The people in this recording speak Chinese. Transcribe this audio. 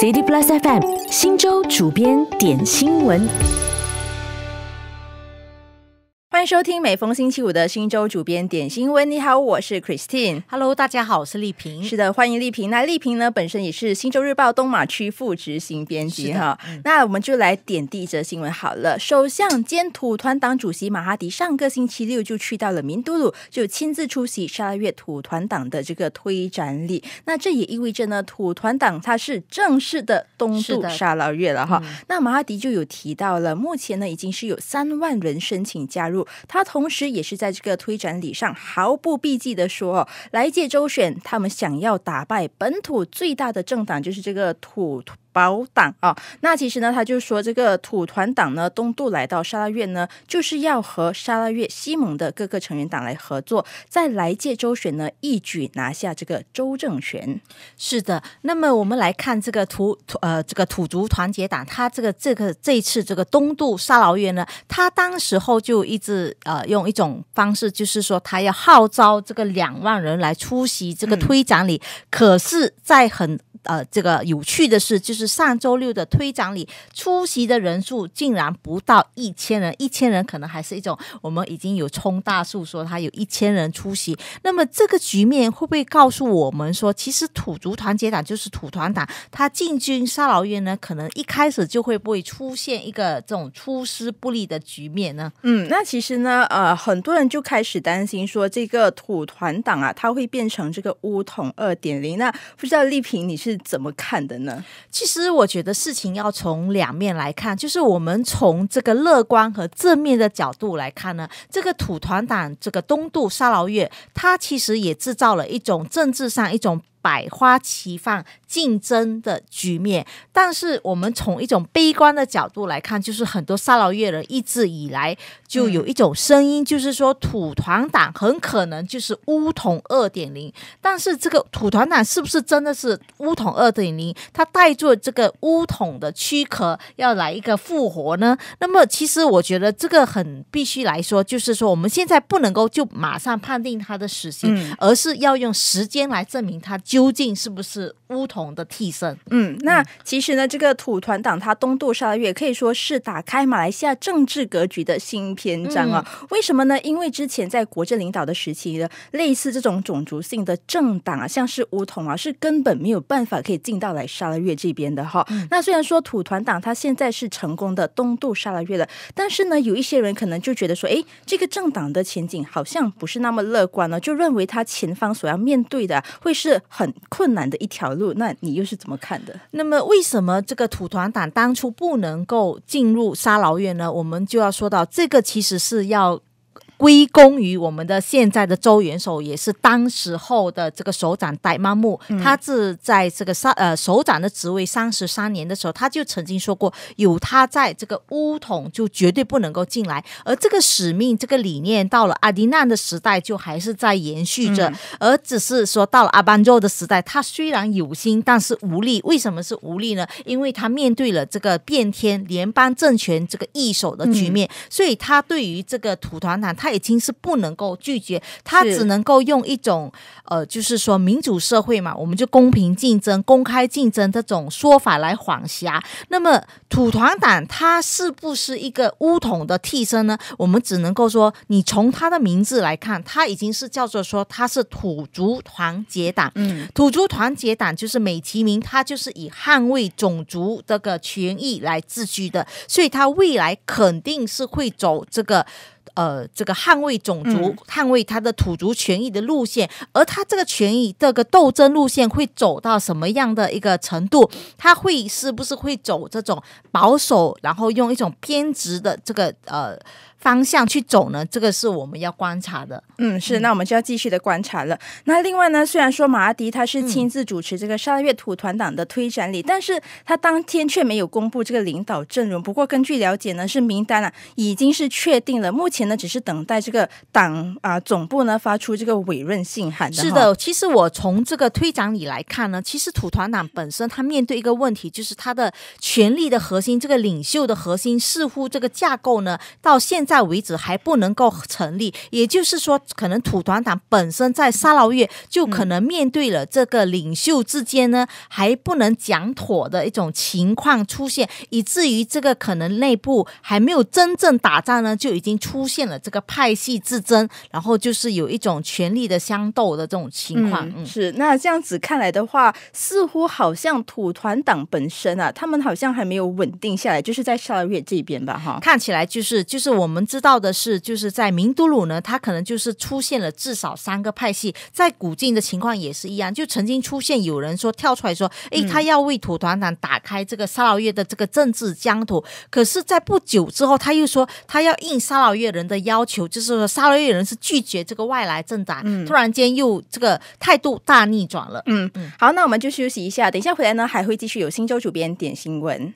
ZDPlus FM 新州主编点新闻。欢迎收听每逢星期五的新州主编点新闻。你好，我是 Christine。Hello，大家好，我是丽萍。是的，欢迎丽萍。那丽萍呢，本身也是新州日报东马区副执行编辑哈。那我们就来点一则新闻好了。首相兼土团党主席马哈迪上个星期六就去到了民都鲁，就亲自出席沙二月土团党的这个推展礼。那这也意味着呢，土团党它是正式的东渡沙捞越了哈。那马哈迪就有提到了，目前呢已经是有三万人申请加入。他同时也是在这个推展礼上毫不避忌的说：“来届州选，他们想要打败本土最大的政党，就是这个土。”保党啊，那其实呢，他就说这个土团党呢，东渡来到沙拉越呢，就是要和沙拉越西盟的各个成员党来合作，在来届州选呢，一举拿下这个州政权。是的，那么我们来看这个土土呃这个土族团结党，他这个这个这一次这个东渡沙劳越呢，他当时候就一直呃用一种方式，就是说他要号召这个两万人来出席这个推展礼，可是，在很呃，这个有趣的是，就是上周六的推展里出席的人数竟然不到一千人，一千人可能还是一种我们已经有冲大数说他有一千人出席。那么这个局面会不会告诉我们说，其实土族团结党就是土团党，他进军沙劳院呢？可能一开始就会不会出现一个这种出师不利的局面呢？嗯，那其实呢，呃，很多人就开始担心说，这个土团党啊，他会变成这个乌统二点零？那不知道丽萍你是？是怎么看的呢？其实我觉得事情要从两面来看，就是我们从这个乐观和正面的角度来看呢，这个土团党这个东渡沙劳越，它其实也制造了一种政治上一种。百花齐放、竞争的局面，但是我们从一种悲观的角度来看，就是很多沙劳越人一直以来就有一种声音，就是说土团党很可能就是乌统二点零。但是这个土团党是不是真的是乌统二点零？它带着这个乌统的躯壳要来一个复活呢？那么其实我觉得这个很必须来说，就是说我们现在不能够就马上判定它的死刑，而是要用时间来证明它。究竟是不是巫统的替身？嗯，那其实呢，这个土团党它东渡沙拉月，可以说是打开马来西亚政治格局的新篇章啊。为什么呢？因为之前在国政领导的时期呢，类似这种种族性的政党啊，像是巫统啊，是根本没有办法可以进到来沙拉月这边的哈。那虽然说土团党它现在是成功的东渡沙拉月了，但是呢，有一些人可能就觉得说，哎，这个政党的前景好像不是那么乐观呢，就认为他前方所要面对的会是。很困难的一条路，那你又是怎么看的？那么，为什么这个土团党当初不能够进入沙劳院呢？我们就要说到，这个其实是要。归功于我们的现在的周元首，也是当时候的这个首长戴曼木，他是在这个三呃首长的职位三十三年的时候，他就曾经说过，有他在这个乌统就绝对不能够进来。而这个使命、这个理念，到了阿迪难的时代就还是在延续着，而只是说到了阿班肉的时代，他虽然有心，但是无力。为什么是无力呢？因为他面对了这个变天联邦政权这个易手的局面，所以他对于这个土团党，他。已经是不能够拒绝，他只能够用一种呃，就是说民主社会嘛，我们就公平竞争、公开竞争这种说法来缓颊。那么土团党，它是不是一个乌统的替身呢？我们只能够说，你从他的名字来看，他已经是叫做说他是土族团结党。嗯，土族团结党就是美其名，他就是以捍卫种族这个权益来自居的，所以他未来肯定是会走这个。呃，这个捍卫种族、捍卫他的土族权益的路线，而他这个权益、这个斗争路线会走到什么样的一个程度？他会是不是会走这种保守，然后用一种偏执的这个呃？方向去走呢？这个是我们要观察的。嗯，是。那我们就要继续的观察了。那另外呢，虽然说马阿迪他是亲自主持这个沙月土团党的推展礼，但是他当天却没有公布这个领导阵容。不过根据了解呢，是名单啊已经是确定了。目前呢，只是等待这个党啊总部呢发出这个委任信函。是的，其实我从这个推展礼来看呢，其实土团党本身他面对一个问题，就是他的权力的核心，这个领袖的核心，似乎这个架构呢，到现在为止还不能够成立，也就是说，可能土团党本身在沙捞越就可能面对了这个领袖之间呢还不能讲妥的一种情况出现，以至于这个可能内部还没有真正打仗呢，就已经出现了这个派系之争，然后就是有一种权力的相斗的这种情况。是，那这样子看来的话，似乎好像土团党本身啊，他们好像还没有稳定下来，就是在沙捞越这边吧，哈，看起来就是就是我们。我们知道的是，就是在明都鲁呢，他可能就是出现了至少三个派系。在古晋的情况也是一样，就曾经出现有人说跳出来说，哎，他要为土团党打开这个沙劳越的这个政治疆土。可是，在不久之后，他又说他要应沙劳越人的要求，就是说沙劳越人是拒绝这个外来政党。突然间又这个态度大逆转了。嗯嗯，好，那我们就休息一下，等一下回来呢还会继续有新州主编点新闻。